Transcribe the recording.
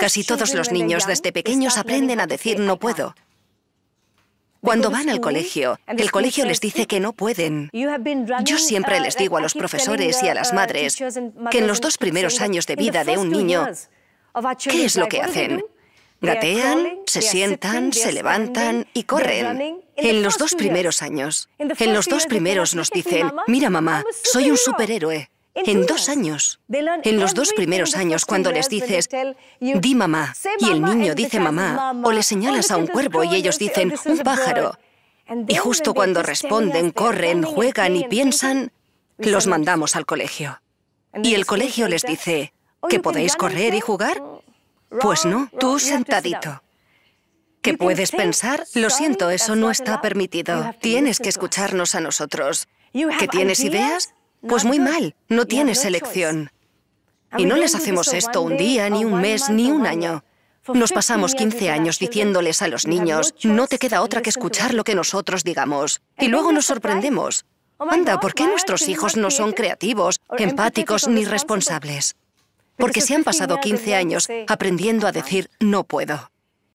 Casi todos los niños desde pequeños aprenden a decir no puedo. Cuando van al colegio, el colegio les dice que no pueden. Yo siempre uh, les digo a uh, los profesores y a las uh, madres que en los dos primeros años de vida de un niño, ¿qué es lo que hacen? Gatean, se sientan, se levantan y corren. En los dos primeros años, en los dos primeros nos dicen, mira mamá, soy un superhéroe en dos años. En los dos primeros años, cuando les dices, di mamá, y el niño dice mamá, o le señalas a un cuervo y ellos dicen, un pájaro. Y justo cuando responden, corren, juegan y piensan, los mandamos al colegio. Y el colegio les dice, oh, ¿que podéis correr y jugar? Mm. Pues no, tú sentadito. ¿Que puedes pensar? Lo siento, eso no está permitido. Tienes que escucharnos a nosotros. ¿Que tienes ideas? Pues muy mal, no tienes elección. Y no les hacemos esto un día, ni un mes, ni un año. Nos pasamos 15 años diciéndoles a los niños, no te queda otra que escuchar lo que nosotros digamos. Y luego nos sorprendemos. Oh Anda, ¿por qué nuestros hijos no son este creativos, empáticos ni responsables? Porque se han pasado 15 años aprendiendo a decir no puedo.